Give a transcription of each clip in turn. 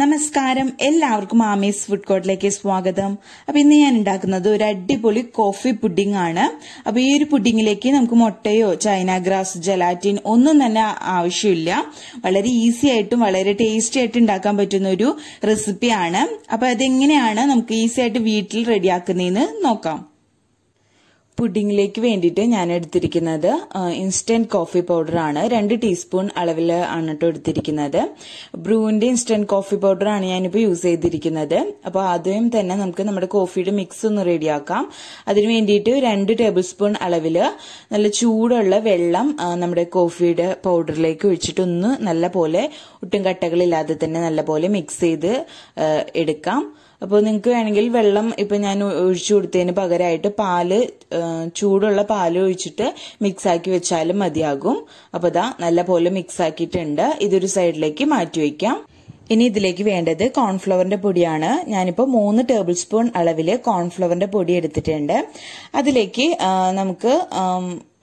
നമസ്കാരം എല്ലാവർക്കും ആമേസ് ഫുഡ് കോർട്ടിലേക്ക് സ്വാഗതം അപ്പൊ ഇന്ന് ഞാൻ ഉണ്ടാക്കുന്നത് ഒരു അടിപൊളി കോഫി പുഡിംഗ് ആണ് അപ്പൊ ഈ ഒരു പുഡിങ്ങിലേക്ക് നമുക്ക് മുട്ടയോ ചൈന ഗ്രാസ് ജലാറ്റിൻ ഒന്നും തന്നെ ആവശ്യമില്ല വളരെ ഈസി ആയിട്ടും വളരെ ടേസ്റ്റി ആയിട്ട് ഉണ്ടാക്കാൻ പറ്റുന്ന ഒരു റെസിപ്പിയാണ് അപ്പൊ അതെങ്ങനെയാണ് നമുക്ക് ഈസി ആയിട്ട് വീട്ടിൽ റെഡിയാക്കുന്നതെന്ന് നോക്കാം പുഡിങ്ങിലേക്ക് വേണ്ടിയിട്ട് ഞാൻ എടുത്തിരിക്കുന്നത് ഇൻസ്റ്റൻറ്റ് കോഫി പൗഡർ ആണ് രണ്ട് ടീസ്പൂൺ അളവിൽ ആണ് കേട്ടോ എടുത്തിരിക്കുന്നത് ബ്രൂവിൻ്റെ ഇൻസ്റ്റൻറ്റ് കോഫി പൗഡർ ആണ് ഞാനിപ്പോൾ യൂസ് ചെയ്തിരിക്കുന്നത് അപ്പോൾ ആദ്യം തന്നെ നമുക്ക് നമ്മുടെ കോഫിയുടെ മിക്സ് ഒന്ന് റെഡിയാക്കാം അതിന് വേണ്ടിയിട്ട് രണ്ട് ടേബിൾ സ്പൂൺ അളവിൽ നല്ല ചൂടുള്ള വെള്ളം നമ്മുടെ കോഫിയുടെ പൗഡറിലേക്ക് ഒഴിച്ചിട്ടൊന്ന് നല്ല പോലെ ഒട്ടും കട്ടകളില്ലാതെ തന്നെ നല്ല പോലെ മിക്സ് ചെയ്ത് എടുക്കാം അപ്പോൾ നിങ്ങൾക്ക് വേണമെങ്കിൽ വെള്ളം ഇപ്പം ഞാൻ ഒഴിച്ചു കൊടുത്തതിന് പകരമായിട്ട് പാല് ചൂടുള്ള പാല് ഒഴിച്ചിട്ട് മിക്സാക്കി വെച്ചാലും മതിയാകും അപ്പോൾ ദാ നല്ല പോലെ മിക്സാക്കിയിട്ടുണ്ട് ഇതൊരു സൈഡിലേക്ക് മാറ്റി വയ്ക്കാം ഇനി ഇതിലേക്ക് വേണ്ടത് കോൺഫ്ലവറിന്റെ പൊടിയാണ് ഞാനിപ്പോൾ മൂന്ന് ടേബിൾ സ്പൂൺ അളവിൽ കോൺഫ്ലവറിന്റെ പൊടി എടുത്തിട്ടുണ്ട് അതിലേക്ക് നമുക്ക്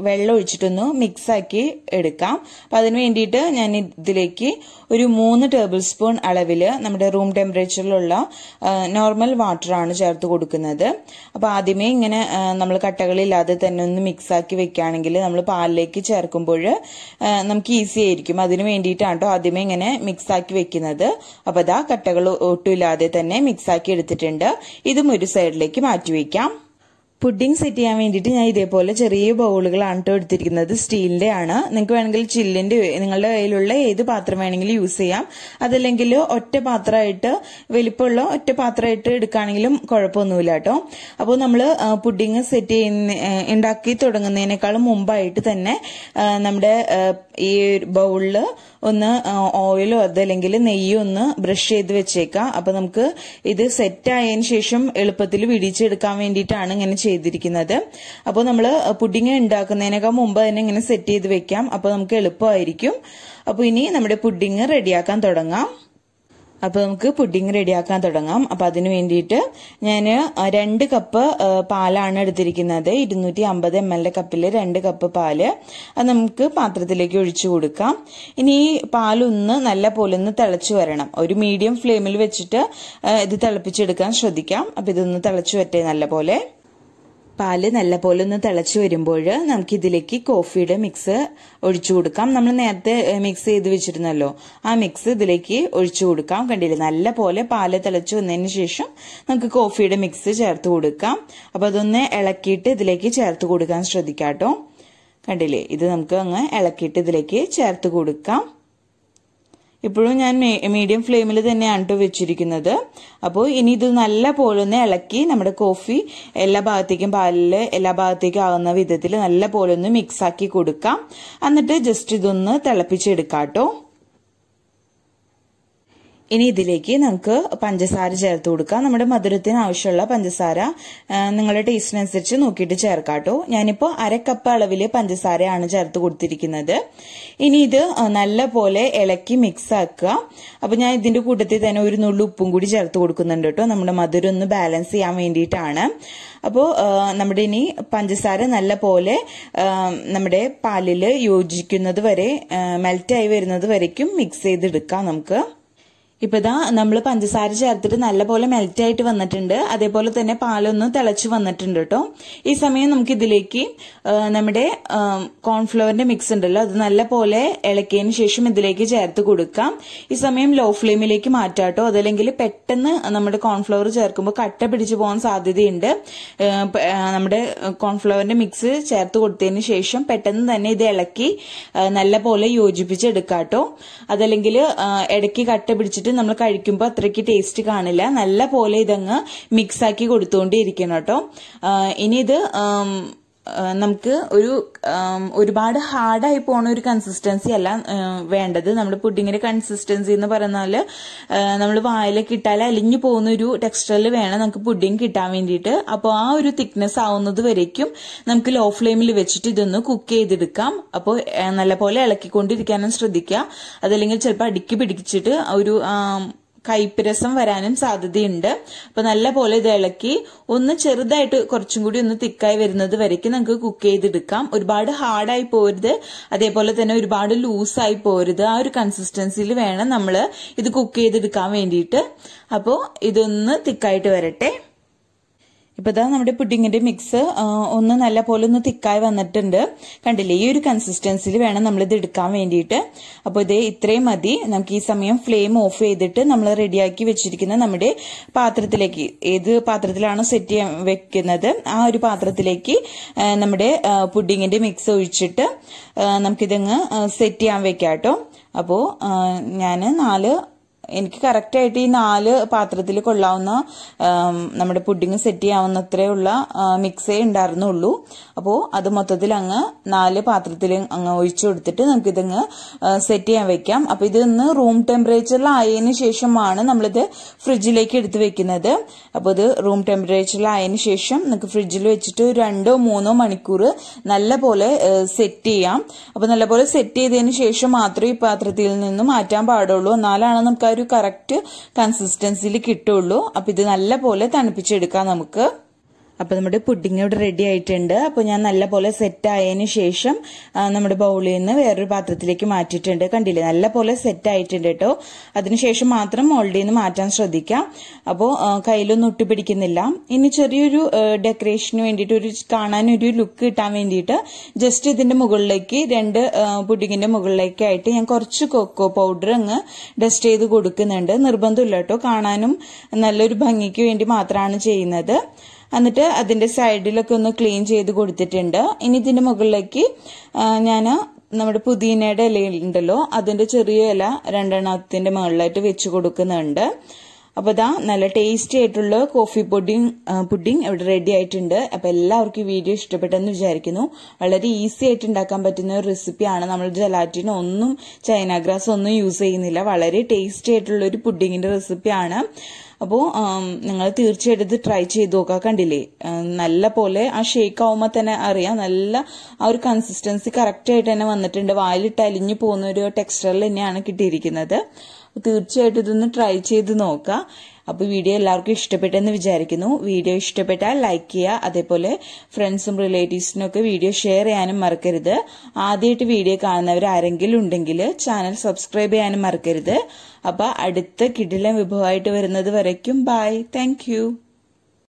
വെള്ളം ഒഴിച്ചിട്ടൊന്ന് മിക്സാക്കി എടുക്കാം അപ്പം അതിന് വേണ്ടിയിട്ട് ഞാൻ ഇതിലേക്ക് ഒരു മൂന്ന് ടേബിൾ സ്പൂൺ അളവിൽ നമ്മുടെ റൂം ടെമ്പറേച്ചറിലുള്ള നോർമൽ വാട്ടറാണ് ചേർത്ത് കൊടുക്കുന്നത് അപ്പോൾ ആദ്യമേ ഇങ്ങനെ നമ്മൾ കട്ടകളില്ലാതെ തന്നെ ഒന്ന് മിക്സാക്കി വെക്കുകയാണെങ്കിൽ നമ്മൾ പാലിലേക്ക് ചേർക്കുമ്പോൾ നമുക്ക് ഈസി ആയിരിക്കും അതിന് വേണ്ടിയിട്ടാണ് കേട്ടോ ആദ്യമേ ഇങ്ങനെ മിക്സാക്കി വെക്കുന്നത് അപ്പോൾ അതാ കട്ടകൾ ഒട്ടുമില്ലാതെ തന്നെ മിക്സാക്കി എടുത്തിട്ടുണ്ട് ഇതും ഒരു സൈഡിലേക്ക് മാറ്റി വയ്ക്കാം പുഡിംഗ് സെറ്റ് ചെയ്യാൻ വേണ്ടിയിട്ട് ഞാൻ ഇതേപോലെ ചെറിയ ബൗളുകളാണ് കേട്ടോ എടുത്തിരിക്കുന്നത് സ്റ്റീലിന്റെ ആണ് നിങ്ങൾക്ക് വേണമെങ്കിൽ ചില്ലിന്റെ നിങ്ങളുടെ കയ്യിലുള്ള ഏത് പാത്രം വേണമെങ്കിലും യൂസ് ചെയ്യാം അതല്ലെങ്കിൽ ഒറ്റ പാത്രമായിട്ട് വലിപ്പമുള്ള ഒറ്റ പാത്രമായിട്ട് എടുക്കുകയാണെങ്കിലും കുഴപ്പമൊന്നുമില്ല കേട്ടോ അപ്പോൾ നമ്മൾ പുഡിംഗ് സെറ്റ് ചെയ്യുന്ന ഉണ്ടാക്കി തുടങ്ങുന്നതിനേക്കാളും മുമ്പായിട്ട് തന്നെ നമ്മുടെ ഈ ബൗളിൽ ഒന്ന് ഓയിലോ അതല്ലെങ്കിൽ നെയ്യോ ഒന്ന് ബ്രഷ് ചെയ്ത് വെച്ചേക്കാം അപ്പോൾ നമുക്ക് ഇത് സെറ്റ് ആയതിനു ശേഷം എളുപ്പത്തിൽ വിടിച്ചെടുക്കാൻ വേണ്ടിയിട്ടാണ് ഇങ്ങനെ ചെയ്യുന്നത് ചെയ്തിരിക്കുന്നത് അപ്പോൾ നമ്മൾ പുഡിങ് ഉണ്ടാക്കുന്നതിനേക്കാൾ മുമ്പ് തന്നെ ഇങ്ങനെ സെറ്റ് ചെയ്ത് വെക്കാം അപ്പോൾ നമുക്ക് എളുപ്പമായിരിക്കും അപ്പോൾ ഇനി നമ്മുടെ പുഡിങ് റെഡിയാക്കാൻ തുടങ്ങാം അപ്പോൾ നമുക്ക് പുഡിങ് റെഡിയാക്കാൻ തുടങ്ങാം അപ്പോൾ അതിന് വേണ്ടിയിട്ട് ഞാൻ രണ്ട് കപ്പ് പാലാണ് എടുത്തിരിക്കുന്നത് ഇരുന്നൂറ്റി അമ്പത് എം എൽ കപ്പിൽ രണ്ട് കപ്പ് പാല് അത് നമുക്ക് പാത്രത്തിലേക്ക് ഒഴിച്ചു കൊടുക്കാം ഇനി ഈ പാലൊന്ന് നല്ല പോലെ ഒന്ന് തിളച്ചു വരണം ഒരു മീഡിയം ഫ്ലെയിമിൽ വെച്ചിട്ട് ഇത് തിളപ്പിച്ചെടുക്കാൻ ശ്രദ്ധിക്കാം അപ്പോൾ ഇതൊന്ന് തിളച്ചു വരട്ടെ നല്ല പോലെ പാല് നല്ലപോലെ ഒന്ന് തിളച്ചു വരുമ്പോൾ നമുക്ക് ഇതിലേക്ക് കോഫിയുടെ മിക്സ് ഒഴിച്ചു കൊടുക്കാം നമ്മൾ നേരത്തെ മിക്സ് ചെയ്ത് വെച്ചിരുന്നല്ലോ ആ മിക്സ് ഇതിലേക്ക് ഒഴിച്ചു കൊടുക്കാം കണ്ടില്ലേ നല്ലപോലെ പാല് തിളച്ച് വന്നതിന് ശേഷം നമുക്ക് കോഫിയുടെ മിക്സ് ചേർത്ത് കൊടുക്കാം അപ്പോൾ അതൊന്ന് ഇളക്കിയിട്ട് ഇതിലേക്ക് ചേർത്ത് കൊടുക്കാൻ ശ്രദ്ധിക്കാം കേട്ടോ കണ്ടില്ലേ ഇത് നമുക്ക് അങ്ങ് ഇളക്കിയിട്ട് ഇതിലേക്ക് ചേർത്ത് കൊടുക്കാം ഇപ്പോഴും ഞാൻ മീഡിയം ഫ്ലെയിമിൽ തന്നെയാണ് കേട്ടോ വെച്ചിരിക്കുന്നത് അപ്പോൾ ഇനി ഇത് നല്ല പോലെ ഒന്ന് ഇളക്കി നമ്മുടെ കോഫി എല്ലാ ഭാഗത്തേക്കും പാലില് എല്ലാ ഭാഗത്തേക്കും ആകുന്ന വിധത്തിൽ നല്ല പോലെ ഒന്ന് മിക്സാക്കി കൊടുക്കാം എന്നിട്ട് ജസ്റ്റ് ഇതൊന്ന് തിളപ്പിച്ചെടുക്കാം കേട്ടോ ഇനി ഇതിലേക്ക് നമുക്ക് പഞ്ചസാര ചേർത്ത് കൊടുക്കാം നമ്മുടെ മധുരത്തിന് ആവശ്യമുള്ള പഞ്ചസാര നിങ്ങളുടെ ടേസ്റ്റിനനുസരിച്ച് നോക്കിയിട്ട് ചേർക്കാം കേട്ടോ ഞാനിപ്പോൾ അര കപ്പ് അളവിൽ പഞ്ചസാരയാണ് ചേർത്ത് കൊടുത്തിരിക്കുന്നത് ഇനി ഇത് നല്ല പോലെ ഇളക്കി മിക്സ് ആക്കുക അപ്പോൾ ഞാൻ ഇതിൻ്റെ കൂട്ടത്തിൽ തന്നെ ഒരു നുള്ളു ഉപ്പും കൂടി ചേർത്ത് കൊടുക്കുന്നുണ്ട് കേട്ടോ നമ്മുടെ മധുരം ഒന്ന് ബാലൻസ് ചെയ്യാൻ വേണ്ടിയിട്ടാണ് അപ്പോൾ നമ്മുടെ ഇനി പഞ്ചസാര നല്ല പോലെ നമ്മുടെ പാലിൽ യോജിക്കുന്നത് വരെ മെൽറ്റായി വരുന്നത് വരയ്ക്കും മിക്സ് ചെയ്തെടുക്കാം നമുക്ക് ഇപ്പതാ നമ്മൾ പഞ്ചസാര ചേർത്തിട്ട് നല്ലപോലെ മെൽറ്റ് ആയിട്ട് വന്നിട്ടുണ്ട് അതേപോലെ തന്നെ പാലൊന്ന് തിളച്ച് വന്നിട്ടുണ്ട് കേട്ടോ ഈ സമയം നമുക്ക് ഇതിലേക്ക് നമ്മുടെ കോൺഫ്ലവറിന്റെ മിക്സ് ഉണ്ടല്ലോ അത് നല്ലപോലെ ഇളക്കിയതിന് ശേഷം ഇതിലേക്ക് ചേർത്ത് കൊടുക്കാം ഈ സമയം ലോ ഫ്ലെയിമിലേക്ക് മാറ്റാം കേട്ടോ അതല്ലെങ്കിൽ പെട്ടെന്ന് നമ്മുടെ കോൺഫ്ലവർ ചേർക്കുമ്പോൾ കട്ട പിടിച്ചു പോകാൻ സാധ്യതയുണ്ട് നമ്മുടെ കോൺഫ്ലവറിന്റെ മിക്സ് ചേർത്ത് കൊടുത്തതിന് ശേഷം പെട്ടെന്ന് തന്നെ ഇത് ഇളക്കി നല്ലപോലെ യോജിപ്പിച്ചെടുക്കാം കേട്ടോ അതല്ലെങ്കിൽ ഇടയ്ക്ക് കട്ട പിടിച്ചിട്ട് നമ്മൾ കഴിക്കുമ്പോൾ അത്രയ്ക്ക് ടേസ്റ്റ് കാണില്ല നല്ല പോലെ ഇതങ്ങ് മിക്സാക്കി കൊടുത്തുകൊണ്ടേ ഇരിക്കണം കേട്ടോ ഇനി ഇത് നമുക്ക് ഒരു ഒരുപാട് ഹാർഡായി പോണ ഒരു കൺസിസ്റ്റൻസി അല്ല വേണ്ടത് നമ്മുടെ പുഡിങ്ങിന്റെ കൺസിസ്റ്റൻസി എന്ന് പറഞ്ഞാൽ നമ്മൾ വായിലൊക്കെ ഇട്ടാൽ അലിഞ്ഞു പോകുന്ന ഒരു ടെക്സ്റ്ററിൽ വേണം നമുക്ക് പുഡിങ് കിട്ടാൻ വേണ്ടിയിട്ട് അപ്പോൾ ആ ഒരു തിക്നെസ് ആവുന്നത് വരയ്ക്കും നമുക്ക് ലോ ഫ്ലെയിമിൽ വെച്ചിട്ട് ഇതൊന്ന് കുക്ക് ചെയ്തെടുക്കാം അപ്പോൾ നല്ലപോലെ ഇളക്കിക്കൊണ്ടിരിക്കാനും ശ്രദ്ധിക്കുക അതല്ലെങ്കിൽ ചിലപ്പോൾ അടുക്കി പിടിച്ചിട്ട് ഒരു കൈപ്പിരസം വരാനും സാധ്യതയുണ്ട് അപ്പൊ നല്ല പോലെ ഇത് ഇളക്കി ഒന്ന് ചെറുതായിട്ട് കുറച്ചും കൂടി ഒന്ന് തിക്കായി വരുന്നത് വരയ്ക്ക് നമുക്ക് കുക്ക് ചെയ്തെടുക്കാം ഒരുപാട് ഹാർഡായി പോരുത് അതേപോലെ തന്നെ ഒരുപാട് ലൂസായി പോരുത് ആ ഒരു കൺസിസ്റ്റൻസിയിൽ വേണം നമ്മൾ ഇത് കുക്ക് ചെയ്തെടുക്കാൻ വേണ്ടിയിട്ട് അപ്പോൾ ഇതൊന്ന് തിക്കായിട്ട് വരട്ടെ ഇപ്പോൾ ഇതാ നമ്മുടെ പുഡിങ്ങിൻ്റെ മിക്സ് ഒന്ന് നല്ല പോലെ ഒന്ന് തിക്കായി വന്നിട്ടുണ്ട് കണ്ടില്ലേ ഈ ഒരു കൺസിസ്റ്റൻസിൽ വേണം നമ്മളിത് എടുക്കാൻ വേണ്ടിയിട്ട് അപ്പോൾ ഇതേ ഇത്രയും മതി നമുക്ക് ഈ സമയം ഫ്ലെയിം ഓഫ് ചെയ്തിട്ട് നമ്മൾ റെഡിയാക്കി വെച്ചിരിക്കുന്ന നമ്മുടെ പാത്രത്തിലേക്ക് ഏത് പാത്രത്തിലാണോ സെറ്റ് ചെയ്യാൻ വെക്കുന്നത് ആ ഒരു പാത്രത്തിലേക്ക് നമ്മുടെ പുഡിങ്ങിൻ്റെ മിക്സ് ഒഴിച്ചിട്ട് നമുക്കിതങ്ങ് സെറ്റ് ചെയ്യാൻ വെക്കാം കേട്ടോ അപ്പോൾ ഞാൻ നാല് എനിക്ക് കറക്റ്റായിട്ട് ഈ നാല് പാത്രത്തിൽ കൊള്ളാവുന്ന നമ്മുടെ പുഡിങ് സെറ്റ് ചെയ്യാവുന്നത്രയുള്ള മിക്സേ ഉണ്ടായിരുന്നുള്ളൂ അപ്പോൾ അത് മൊത്തത്തിൽ അങ്ങ് നാല് പാത്രത്തിൽ അങ്ങ് ഒഴിച്ചു കൊടുത്തിട്ട് നമുക്കിതങ്ങ് സെറ്റ് ചെയ്യാൻ വെക്കാം അപ്പോൾ ഇന്ന് റൂം ടെമ്പറേച്ചറിലായതിനു ശേഷമാണ് നമ്മളിത് ഫ്രിഡ്ജിലേക്ക് എടുത്ത് വെക്കുന്നത് അപ്പോൾ ഇത് റൂം ടെമ്പറേച്ചറിലായതിനു ശേഷം നമുക്ക് ഫ്രിഡ്ജിൽ വെച്ചിട്ട് രണ്ടോ മൂന്നോ മണിക്കൂർ നല്ല പോലെ സെറ്റ് ചെയ്യാം അപ്പോൾ നല്ലപോലെ സെറ്റ് ചെയ്തതിന് ശേഷം മാത്രമേ ഈ പാത്രത്തിൽ നിന്ന് മാറ്റാൻ പാടുള്ളൂ എന്നാലാണ് നമുക്ക് ഒരു കറക്റ്റ് കൺസിസ്റ്റൻസിയിൽ കിട്ടുള്ളൂ അപ്പം ഇത് നല്ലപോലെ തണുപ്പിച്ചെടുക്കാം നമുക്ക് അപ്പോൾ നമ്മുടെ പുഡിങ് ഇവിടെ റെഡി ആയിട്ടുണ്ട് അപ്പോൾ ഞാൻ നല്ലപോലെ സെറ്റ് ആയതിനു ശേഷം നമ്മുടെ ബൗളിൽ നിന്ന് വേറൊരു പാത്രത്തിലേക്ക് മാറ്റിയിട്ടുണ്ട് കണ്ടില്ലേ നല്ലപോലെ സെറ്റ് ആയിട്ടുണ്ട് കേട്ടോ അതിനുശേഷം മാത്രം മോൾഡിൽ നിന്ന് മാറ്റാൻ ശ്രദ്ധിക്കാം അപ്പോൾ കയ്യിലൊന്നും ഒട്ടിപ്പിടിക്കുന്നില്ല ഇനി ചെറിയൊരു ഡെക്കറേഷന് വേണ്ടിയിട്ട് ഒരു കാണാനൊരു ലുക്ക് കിട്ടാൻ വേണ്ടിയിട്ട് ജസ്റ്റ് ഇതിന്റെ മുകളിലേക്ക് രണ്ട് പുഡിങ്ങിന്റെ മുകളിലേക്കായിട്ട് ഞാൻ കുറച്ച് കൊക്കോ പൗഡർ അങ്ങ് ഡസ്റ്റ് ചെയ്ത് കൊടുക്കുന്നുണ്ട് നിർബന്ധമില്ല കേട്ടോ കാണാനും നല്ലൊരു ഭംഗിക്ക് വേണ്ടി മാത്രമാണ് ചെയ്യുന്നത് എന്നിട്ട് അതിന്റെ സൈഡിലൊക്കെ ഒന്ന് ക്ലീൻ ചെയ്ത് കൊടുത്തിട്ടുണ്ട് ഇനി ഇതിന്റെ മുകളിലേക്ക് ഞാൻ നമ്മുടെ പുതിനയുടെ ഇല ഉണ്ടല്ലോ അതിന്റെ ചെറിയ ഇല രണ്ടെണ്ണത്തിന്റെ മുകളിലായിട്ട് വെച്ച് കൊടുക്കുന്നുണ്ട് അപ്പോൾ ഇതാ നല്ല ടേസ്റ്റി ആയിട്ടുള്ള കോഫി പുഡിംഗ് പുഡിംഗ് ഇവിടെ റെഡി ആയിട്ടുണ്ട് അപ്പോൾ എല്ലാവർക്കും വീഡിയോ ഇഷ്ടപ്പെട്ടെന്ന് വിചാരിക്കുന്നു വളരെ ഈസി ആയിട്ട് ഉണ്ടാക്കാൻ പറ്റുന്ന ഒരു റെസിപ്പിയാണ് നമ്മൾ ജലാറ്റിന് ഒന്നും ചൈന ഗ്രാസ് ഒന്നും യൂസ് ചെയ്യുന്നില്ല വളരെ ടേസ്റ്റി ആയിട്ടുള്ള ഒരു പുഡിങ്ങിന്റെ റെസിപ്പിയാണ് അപ്പോൾ നിങ്ങൾ തീർച്ചയായിട്ടും ഇത് ട്രൈ ചെയ്ത് നോക്കുക കണ്ടില്ലേ നല്ല പോലെ ആ ഷേക്ക് ആവുമ്പോൾ തന്നെ അറിയാം നല്ല ആ ഒരു കൺസിസ്റ്റൻസി കറക്റ്റായിട്ട് തന്നെ വന്നിട്ടുണ്ട് വായിലിട്ട് അലിഞ്ഞു പോകുന്ന ഒരു ടെക്സ്ചറിൽ തന്നെയാണ് കിട്ടിയിരിക്കുന്നത് തീർച്ചയായിട്ടും ഇതൊന്ന് ട്രൈ ചെയ്ത് നോക്കുക അപ്പോൾ വീഡിയോ എല്ലാവർക്കും ഇഷ്ടപ്പെട്ടെന്ന് വിചാരിക്കുന്നു വീഡിയോ ഇഷ്ടപ്പെട്ടാൽ ലൈക്ക് ചെയ്യുക അതേപോലെ ഫ്രണ്ട്സും റിലേറ്റീവ്സിനൊക്കെ വീഡിയോ ഷെയർ ചെയ്യാനും മറക്കരുത് ആദ്യമായിട്ട് വീഡിയോ കാണുന്നവർ ആരെങ്കിലും ഉണ്ടെങ്കിൽ ചാനൽ സബ്സ്ക്രൈബ് ചെയ്യാനും മറക്കരുത് അപ്പോൾ അടുത്ത കിടിലം വിഭവമായിട്ട് വരുന്നത് വരയ്ക്കും ബൈ താങ്ക്